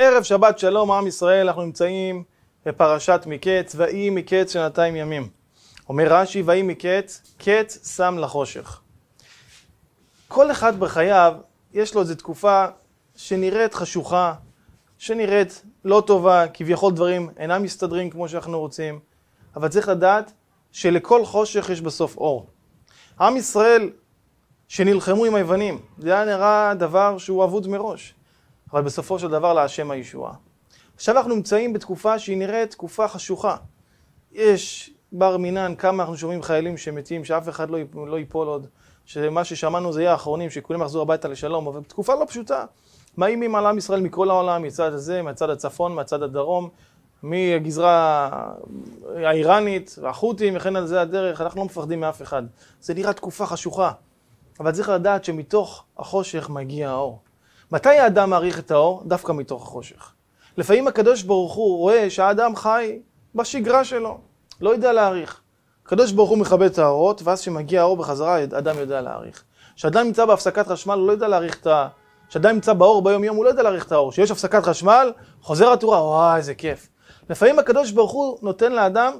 ערב שבת שלום עם ישראל, אנחנו נמצאים בפרשת מקץ, ויהי מקץ שנתיים ימים. אומר רש"י, ויהי מקץ, קץ שם לחושך. כל אחד בחייו יש לו איזו תקופה שנראית חשוכה, שנראית לא טובה, כביכול דברים אינם מסתדרים כמו שאנחנו רוצים, אבל צריך לדעת שלכל חושך יש בסוף אור. עם ישראל שנלחמו עם היוונים, זה היה נראה דבר שהוא אבוד מראש. אבל בסופו של דבר להשם הישועה. עכשיו אנחנו נמצאים בתקופה שהיא נראית תקופה חשוכה. יש בר מינן, כמה אנחנו שומעים חיילים שמתים, שאף אחד לא, לא ייפול עוד, שמה ששמענו זה יהיה האחרונים, שכולם יחזור הביתה לשלום, אבל תקופה לא פשוטה. מאיימים על עם ישראל מכל העולם, מצד הזה, מצד הצפון, מצד הדרום, מהגזרה האיראנית, החות'ים וכן על זה הדרך, אנחנו לא מפחדים מאף אחד. זה נראה תקופה חשוכה, אבל צריך לדעת שמתוך החושך מגיע האור. מתי האדם מעריך את האור? דווקא מתוך החושך. לפעמים הקדוש ברוך הוא רואה שהאדם חי בשגרה שלו, לא יודע להעריך. הקדוש ברוך הוא מכבד את האורות, ואז כשמגיע האור בחזרה, אדם יודע להעריך. כשאדם נמצא בהפסקת חשמל, הוא לא יודע להעריך את ה... כשאדם נמצא באור ביום יום, הוא לא יודע להעריך את האור. כשיש הפסקת חשמל, חוזר התורה, וואי, איזה כיף. לפעמים הקדוש ברוך הוא נותן לאדם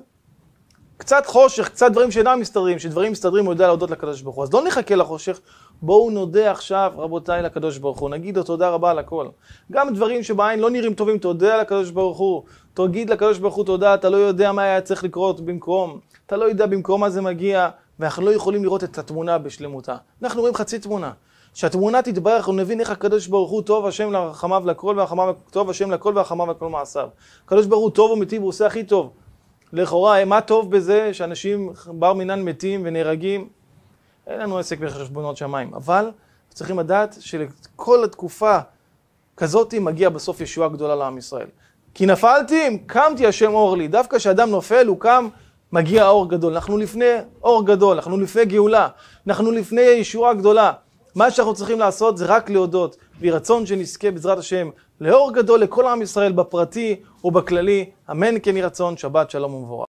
קצת חושך, קצת דברים שאינם מסתדרים, שדברים מסתדרים הוא יודע להודות לקדוש ברוך הוא. אז לא נחכה לחושך, בואו נודה עכשיו, רבותיי, לקדוש ברוך הוא. נגיד לו תודה רבה על הכל. גם דברים שבעין לא נראים טובים, תודה לקדוש ברוך הוא. תגיד לקדוש ברוך הוא תודה, אתה לא יודע מה היה צריך לקרות במקום. אתה לא יודע במקום מה זה מגיע, ואנחנו לא יכולים לראות את התמונה בשלמותה. אנחנו רואים חצי תמונה. שהתמונה תתברך, אנחנו נבין איך הקדוש ברוך הוא טוב השם לרחמיו לכל, והחמיו, טוב השם לכל ורחמיו לכל מעשיו. הקדוש ברוך הוא טוב ומיטיב, והוא עושה הכי טוב. לכאורה, מה טוב בזה שאנשים בר מינן מתים ונהרגים? אין לנו עסק בחשבונות שמיים, אבל צריכים לדעת שלכל התקופה כזאת מגיע בסוף ישועה גדולה לעם ישראל. כי נפלתי, קמתי השם אור לי. דווקא כשאדם נופל, הוא קם, מגיע אור גדול. אנחנו לפני אור גדול, אנחנו לפני גאולה, אנחנו לפני ישועה גדולה. מה שאנחנו צריכים לעשות זה רק להודות. ויהי רצון שנזכה בעזרת השם לאור גדול לכל עם ישראל בפרטי ובכללי, אמן כן יהי רצון, שבת שלום ומבורך.